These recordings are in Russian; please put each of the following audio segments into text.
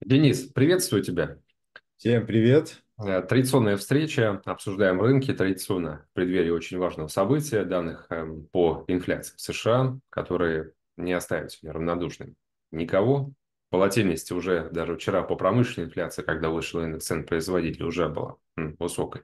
Денис, приветствую тебя. Всем привет. Э, традиционная встреча, обсуждаем рынки традиционно в преддверии очень важного события, данных эм, по инфляции в США, которые не оставят меня равнодушным никого. Волатильность уже даже вчера по промышленной инфляции, когда вышел индекс цен производителей, уже была высокой.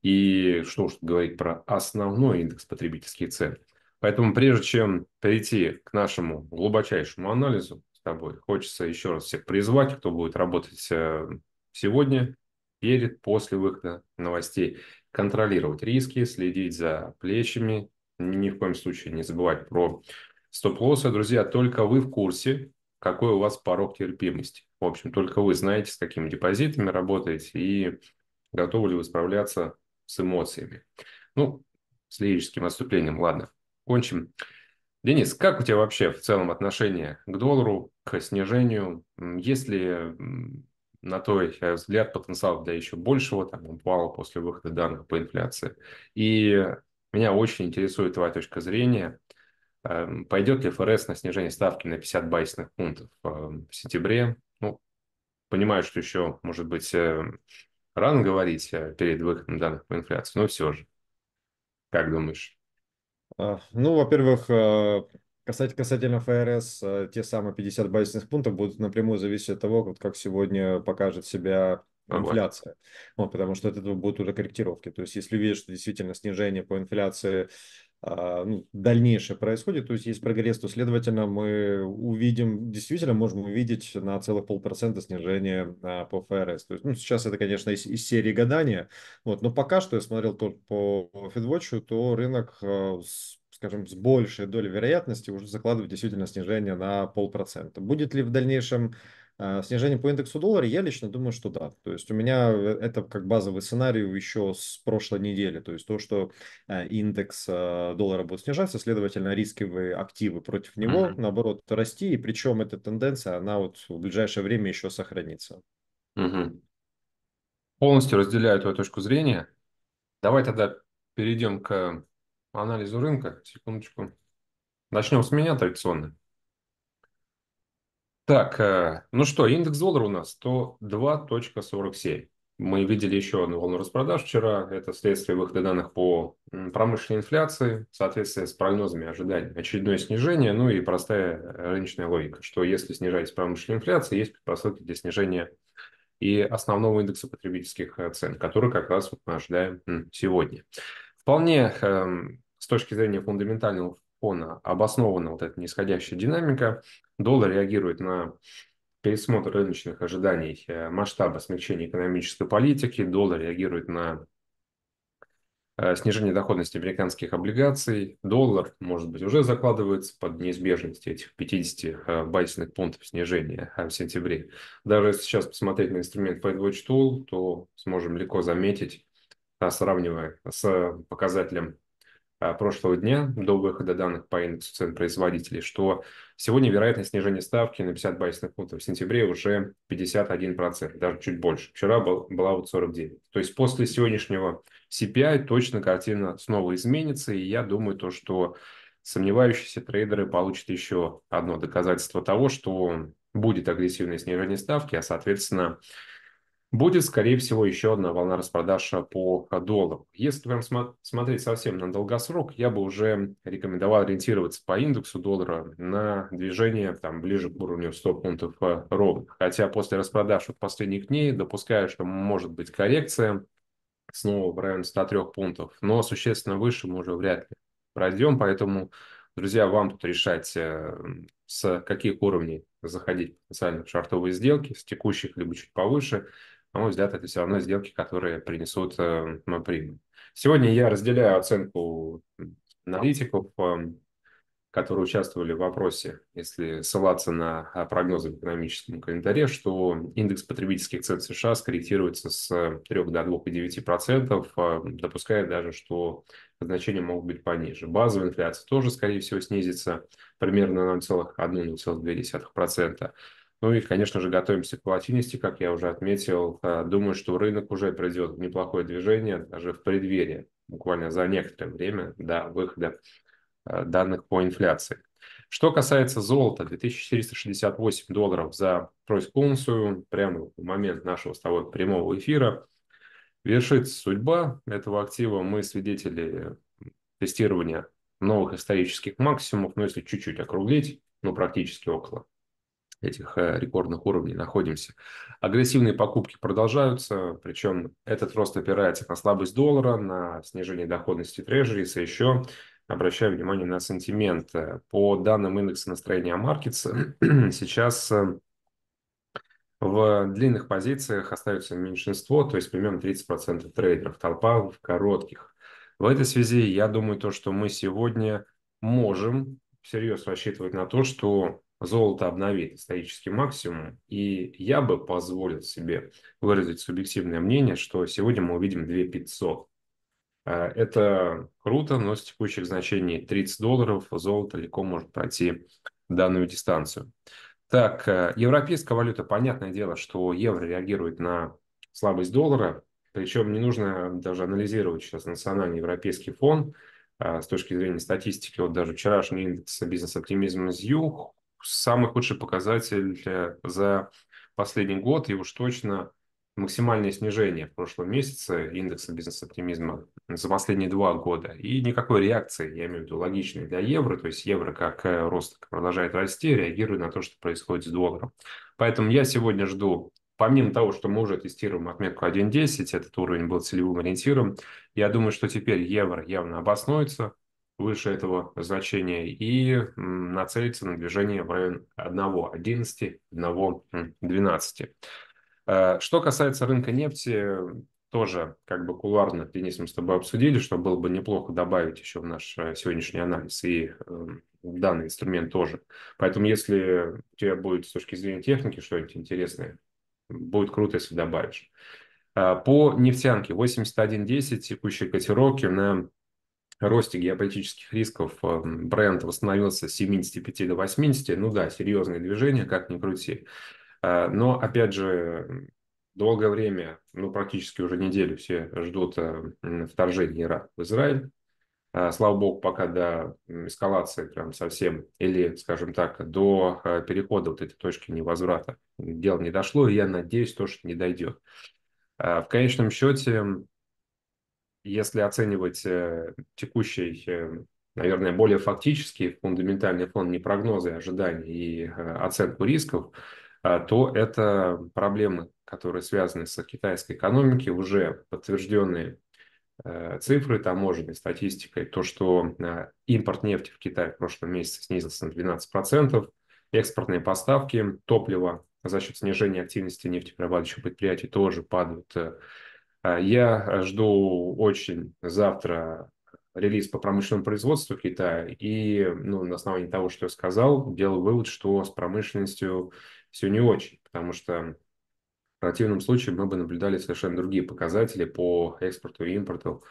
И что уж говорить про основной индекс потребительских цен. Поэтому прежде чем перейти к нашему глубочайшему анализу, тобой. Хочется еще раз всех призвать, кто будет работать э, сегодня, перед, после выхода новостей. Контролировать риски, следить за плечами, ни в коем случае не забывать про стоп-лоссы. Друзья, только вы в курсе, какой у вас порог терпимости. В общем, только вы знаете, с какими депозитами работаете и готовы ли вы справляться с эмоциями. Ну, с лирическим отступлением, ладно, кончим. Денис, как у тебя вообще в целом отношение к доллару, к снижению? Есть ли на твой э, взгляд потенциал для еще большего там, упала после выхода данных по инфляции? И меня очень интересует твоя точка зрения. Эм, Пойдет ли ФРС на снижение ставки на 50 байсных пунктов эм, в сентябре? Ну, понимаю, что еще, может быть, э, рано говорить э, перед выходом данных по инфляции, но все же. Как думаешь? А, ну, во-первых, а, Касательно, ФРС, а, те самые 50 базисных пунктов будут напрямую зависеть от того, как сегодня покажет себя ну инфляция. Вот, потому что от этого будут уже корректировки. То есть, если увидишь, что действительно снижение по инфляции а, ну, дальнейшее происходит, то есть есть прогресс, то, следовательно, мы увидим, действительно можем увидеть на целых полпроцента снижение а, по ФРС. То есть, ну, сейчас это, конечно, из, из серии гадания, вот, но пока что я смотрел только по Федвотчу, то рынок а, скажем, с большей долей вероятности уже закладывает действительно снижение на полпроцента. Будет ли в дальнейшем а, снижение по индексу доллара, я лично думаю, что да. То есть у меня э, это как базовый сценарий еще с прошлой недели. То есть то, что э, индекс э, доллара будет снижаться, следовательно, рисковые активы против него, mm-hmm. наоборот, расти. И причем эта тенденция, она вот в ближайшее время еще сохранится. Mm-hmm. Полностью разделяю твою точку зрения. Давай тогда перейдем к анализу рынка. Секундочку. Начнем с меня традиционно. Так, э, ну что, индекс доллара у нас 102.47. Мы видели еще одну волну распродаж вчера. Это следствие выхода данных по промышленной инфляции, соответствие с прогнозами ожиданий очередное снижение, ну и простая рыночная логика, что если снижается промышленная инфляция, есть предпосылки для снижения и основного индекса потребительских э, цен, который как раз мы ожидаем сегодня. Вполне эм, с точки зрения фундаментального фона обоснована вот эта нисходящая динамика. Доллар реагирует на пересмотр рыночных ожиданий э, масштаба смягчения экономической политики. Доллар реагирует на э, снижение доходности американских облигаций. Доллар, может быть, уже закладывается под неизбежность этих 50 э, базисных пунктов снижения в сентябре. Даже если сейчас посмотреть на инструмент Fed Watch Tool, то сможем легко заметить, сравнивая с показателем а, прошлого дня до выхода данных по индексу цен производителей, что сегодня вероятность снижения ставки на 50 базисных пунктов в сентябре уже 51%, даже чуть больше. Вчера был, была вот 49%. То есть после сегодняшнего CPI точно картина снова изменится, и я думаю то, что сомневающиеся трейдеры получат еще одно доказательство того, что будет агрессивное снижение ставки, а, соответственно, будет, скорее всего, еще одна волна распродаж по доллару. Если прям см- смотреть совсем на долгосрок, я бы уже рекомендовал ориентироваться по индексу доллара на движение там ближе к уровню 100 пунктов э, ровно. Хотя после распродаж вот последних дней допускаю, что может быть коррекция снова в район 103 пунктов, но существенно выше мы уже вряд ли пройдем, поэтому, друзья, вам тут решать, э, с каких уровней заходить в потенциально в шартовые сделки, с текущих либо чуть повыше – на мой взгляд, это все равно сделки, которые принесут э, ну, прибыль. Сегодня я разделяю оценку аналитиков, э, которые участвовали в вопросе, если ссылаться на э, прогнозы в экономическом календаре, что индекс потребительских цен США скорректируется с 3 до 2,9%, допуская даже, что значения могут быть пониже. Базовая инфляция тоже, скорее всего, снизится примерно на 0,1-0,2%. Ну и, конечно же, готовимся к волатильности, как я уже отметил. А, думаю, что рынок уже придет в неплохое движение, даже в преддверии, буквально за некоторое время до выхода а, данных по инфляции. Что касается золота, 2468 долларов за тройскунцию, прямо в момент нашего с тобой прямого эфира, вершит судьба этого актива. Мы свидетели тестирования новых исторических максимумов, но ну, если чуть-чуть округлить, ну, практически около этих э, рекордных уровней находимся. Агрессивные покупки продолжаются, причем этот рост опирается на слабость доллара, на снижение доходности трежерис, и еще обращаю внимание на сантимент. По данным индекса настроения маркетс, сейчас эм, в длинных позициях остается меньшинство, то есть примерно 30% трейдеров, толпа в коротких. В этой связи я думаю то, что мы сегодня можем всерьез рассчитывать на то, что золото обновит исторический максимум, и я бы позволил себе выразить субъективное мнение, что сегодня мы увидим 2500. Э, это круто, но с текущих значений 30 долларов золото легко может пройти данную дистанцию. Так, э, европейская валюта, понятное дело, что евро реагирует на слабость доллара, причем не нужно даже анализировать сейчас национальный европейский фон, э, с точки зрения статистики, вот даже вчерашний индекс бизнес-оптимизма из ЮХ самый худший показатель за последний год, и уж точно максимальное снижение в прошлом месяце индекса бизнес-оптимизма за последние два года. И никакой реакции, я имею в виду, логичной для евро. То есть евро как э, рост продолжает расти, реагирует на то, что происходит с долларом. Поэтому я сегодня жду Помимо того, что мы уже тестируем отметку 1.10, этот уровень был целевым ориентиром, я думаю, что теперь евро явно обоснуется, выше этого значения и нацелиться на движение в район 1.11, 1.12. Что касается рынка нефти, тоже как бы куларно, Денис, мы с тобой обсудили, что было бы неплохо добавить еще в наш э, сегодняшний анализ и эм, данный инструмент тоже. Поэтому если у тебя будет с точки зрения техники что-нибудь интересное, будет круто, если добавишь. Э, по нефтянке 81.10 текущие котировки на росте геополитических рисков эм, бренд восстановился с 75 до 80. Ну да, серьезные движения, как ни крути. Э, но, опять же, долгое время, ну практически уже неделю все ждут эм, вторжения Ирак в Израиль. Э, слава богу, пока до эскалации прям совсем, или, скажем так, до э, перехода вот этой точки невозврата дело не дошло, и я надеюсь, что не дойдет. В конечном счете, если оценивать э, текущий, э, наверное, более фактический фундаментальный фон не прогнозы, а ожидания и э, оценку рисков, а, то это проблемы, которые связаны с китайской экономикой, уже подтвержденные цифры таможенной статистикой, то, что импорт нефти в Китай в прошлом месяце снизился на 12%, экспортные поставки топлива за счет снижения активности нефтеперерабатывающих предприятий тоже падают а, я жду очень завтра релиз по промышленному производству Китая, и ну, на основании того, что я сказал, делаю вывод, что с промышленностью все не очень, потому что в противном случае мы бы наблюдали совершенно другие показатели по экспорту и импорту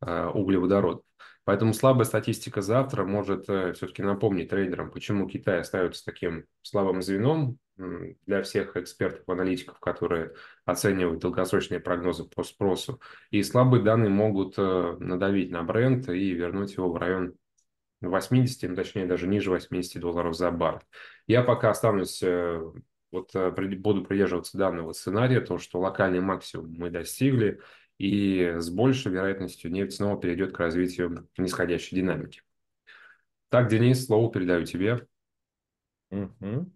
а, углеводородов. Поэтому слабая статистика завтра может э, все-таки напомнить трейдерам, почему Китай остается таким слабым звеном для всех экспертов, аналитиков, которые оценивают долгосрочные прогнозы по спросу. И слабые данные могут э, надавить на бренд и вернуть его в район 80, ну, точнее даже ниже 80 долларов за бар. Я пока останусь, э, вот буду придерживаться данного сценария, то, что локальный максимум мы достигли, и с большей вероятностью нефть снова перейдет к развитию нисходящей динамики. Так, Денис, слово передаю тебе. Угу.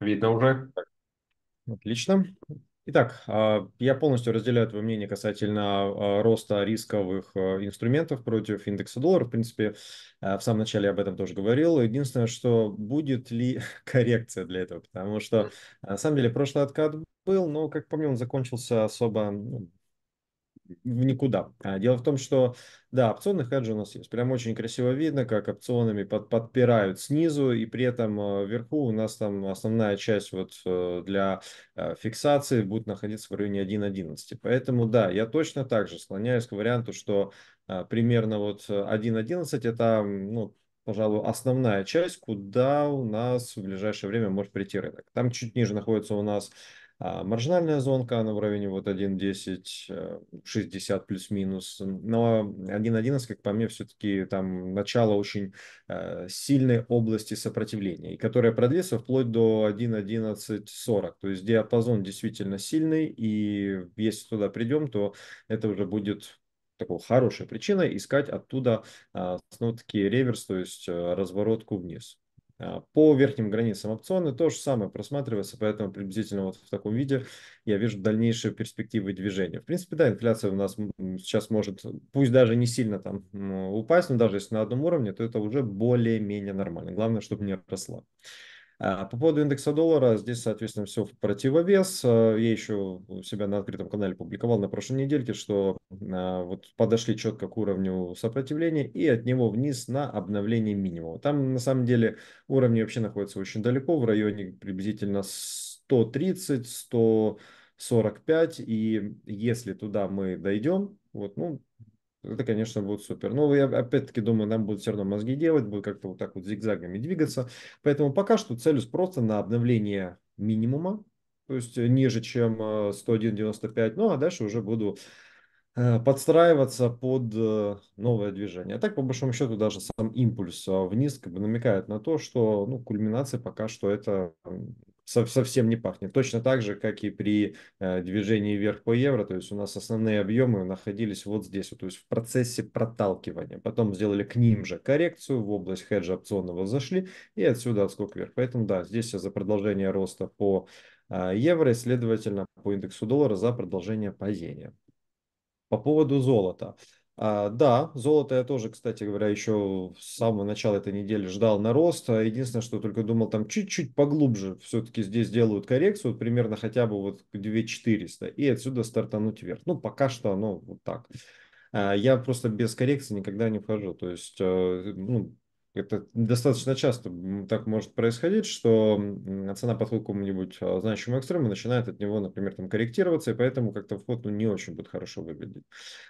Видно уже? Отлично. Итак, а, я полностью разделяю твое мнение касательно а, роста рисковых а, инструментов против индекса доллара. В принципе, в самом начале я об этом тоже говорил. Единственное, что будет ли коррекция для этого, потому что на самом деле прошлый откат был, но, как по мне, он закончился особо ну, в никуда. А, дело в том, что, да, опционный хедж у нас есть. Прям очень красиво видно, как опционами под, подпирают снизу, и при этом э, вверху у нас там основная часть вот э, для э, фиксации будет находиться в районе 1.11. Поэтому, да, я точно так же склоняюсь к варианту, что примерно вот 1.11 это, ну, пожалуй, основная часть, куда у нас в ближайшее время может прийти рынок. Там чуть ниже находится у нас а, маржинальная зонка, на уровне районе вот 1.10, 60 э, плюс-минус. Но 1.11, как по мне, все-таки там начало очень э, сильной области сопротивления, и которая продлится вплоть до 1.11.40. То есть диапазон действительно сильный, и если туда придем, то это уже будет такой хорошей причиной искать оттуда а, ну, такие реверс, то есть э, разворотку вниз. А, по верхним границам опционы то же самое просматривается, поэтому приблизительно вот в таком виде я вижу дальнейшие перспективы движения. В принципе, да, инфляция у нас сейчас может, пусть даже не сильно там упасть, но даже если на одном уровне, то это уже более-менее нормально. Главное, чтобы не росла. А, по поводу индекса доллара, здесь, соответственно, все в противовес. А, я еще у себя на открытом канале публиковал на прошлой недельке, что а, вот подошли четко к уровню сопротивления и от него вниз на обновление минимума. Там, на самом деле, уровни вообще находятся очень далеко, в районе приблизительно 130, 145, и если туда мы дойдем, вот, ну, это, конечно, будет супер. Но я опять-таки думаю, нам будут все равно мозги делать, будет как-то вот так вот зигзагами двигаться. Поэтому пока что целюсь просто на обновление минимума, то есть ниже, чем 101.95. Э, ну, а дальше уже буду э, подстраиваться под э, новое движение. А так, по большому счету, даже сам импульс а, вниз как бы намекает на то, что ну, кульминация пока что это совсем не пахнет. Точно так же, как и при э, движении вверх по евро, то есть у нас основные объемы находились вот здесь, вот, то есть в процессе проталкивания. Потом сделали к ним же коррекцию, в область хеджа опционного зашли и отсюда отскок вверх. Поэтому да, здесь за продолжение роста по э, евро и, следовательно, по индексу доллара за продолжение падения. По поводу золота. А, да, золото я тоже, кстати говоря, еще с самого начала этой недели ждал на рост. А, единственное, что только думал, там чуть-чуть поглубже все-таки здесь делают коррекцию, примерно хотя бы вот 2400, и отсюда стартануть вверх. Ну, пока что оно вот так. А, я просто без коррекции никогда не вхожу. То есть, э, ну, это достаточно часто так может происходить, что а, цена подходит к какому-нибудь а, значимому экстрему, начинает от него, например, там корректироваться, и поэтому как-то вход ну, не очень будет хорошо выглядеть.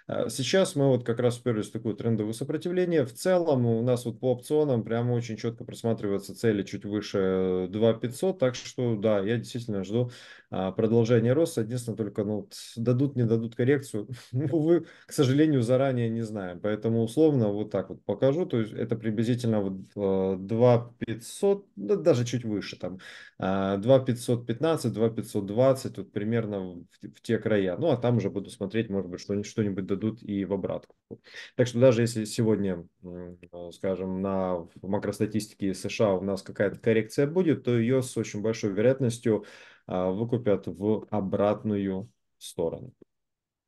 А сейчас мы вот как раз уперлись в такое трендовое сопротивление. В целом у нас вот по опционам прямо очень четко просматриваются цели чуть выше 2500, э, так что да, я действительно жду а, продолжение роста. Единственное, только ну, дадут, не дадут коррекцию. Ну, увы, к сожалению, заранее не знаем. Поэтому условно вот так вот покажу. То есть это приблизительно вот 2 а, 500, да, даже чуть выше там. 2 515, 2 520, вот примерно в, в те края. Ну, а там уже буду смотреть, может быть, что-нибудь, что-нибудь дадут и в обратку. Так что даже если сегодня, а, скажем, на макростатистике США у нас какая-то коррекция будет, то ее с очень большой вероятностью а, выкупят в обратную сторону.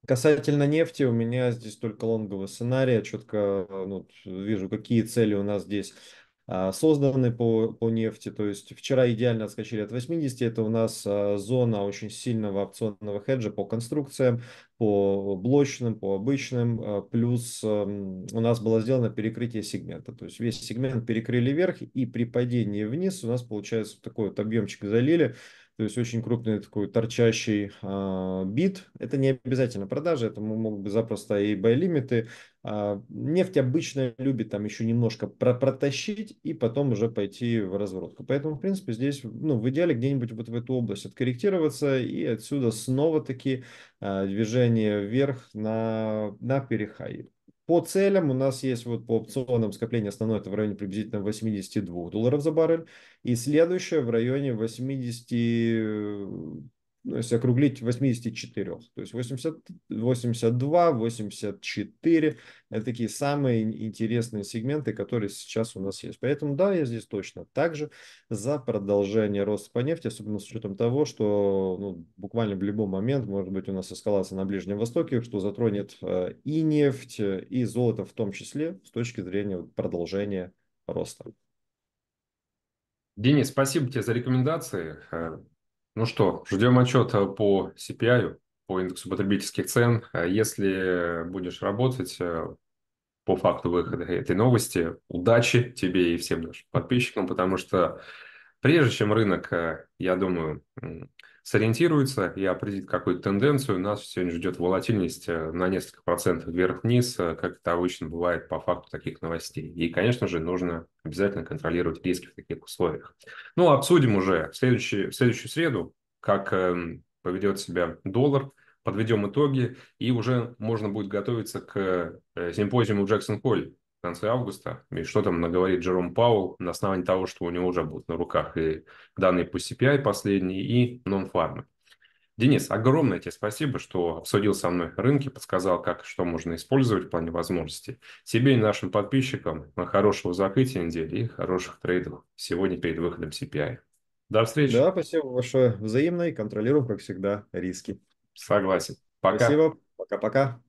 Касательно нефти, у меня здесь только лонговый сценарий. Я четко э, ну, вижу, какие цели у нас здесь а, созданы по, по нефти. То есть вчера идеально отскочили от 80. Это у нас а, зона очень сильного опционного хеджа по конструкциям, по блочным, по обычным. Плюс эм, у нас было сделано перекрытие сегмента. То есть весь сегмент перекрыли вверх, и при падении вниз у нас получается такой вот объемчик залили то есть очень крупный такой торчащий э, бит. Это не обязательно продажи, это могут быть запросто и бай-лимиты. Э, нефть обычно любит там еще немножко про протащить и потом уже пойти в разворотку. Поэтому, в принципе, здесь ну, в идеале где-нибудь вот в эту область откорректироваться и отсюда снова-таки э, движение вверх на, на перехай. По целям у нас есть вот по опционам скопление основное, это в районе приблизительно 82 долларов за баррель. И следующее в районе 80, если округлить 84. То есть 80, 82, 84 – это такие самые интересные сегменты, которые сейчас у нас есть. Поэтому да, я здесь точно также за продолжение роста по нефти, особенно с учетом того, что ну, буквально в любой момент может быть у нас эскалация на Ближнем Востоке, что затронет э, и нефть, и золото в том числе с точки зрения продолжения роста. Денис, спасибо тебе за рекомендации. Э, ну что, ждем отчета э, по CPI, по индексу потребительских цен. Э, если будешь работать э, по факту выхода этой новости, удачи тебе и всем нашим подписчикам, потому что прежде чем рынок, я думаю, сориентируется и определит какую-то тенденцию. Нас сегодня ждет волатильность э, на несколько процентов вверх-вниз, э, как это обычно бывает по факту таких новостей. И, конечно же, нужно обязательно контролировать риски в таких условиях. Ну, обсудим уже в, в следующую среду, как эм, поведет себя доллар, подведем итоги, и уже можно будет готовиться к э, симпозиуму Джексон-Холли конце августа, и что там наговорит Джером Пауэлл на основании того, что у него уже будут на руках и данные по CPI последние, и нон-фармы. Денис, огромное тебе спасибо, что обсудил со мной рынки, подсказал, как что можно использовать в плане возможностей. Себе и нашим подписчикам на хорошего закрытия недели и хороших трейдов сегодня перед выходом CPI. До встречи. Да, спасибо большое. Взаимно и контролируем, как всегда, риски. Согласен. Пока. Спасибо. Пока-пока.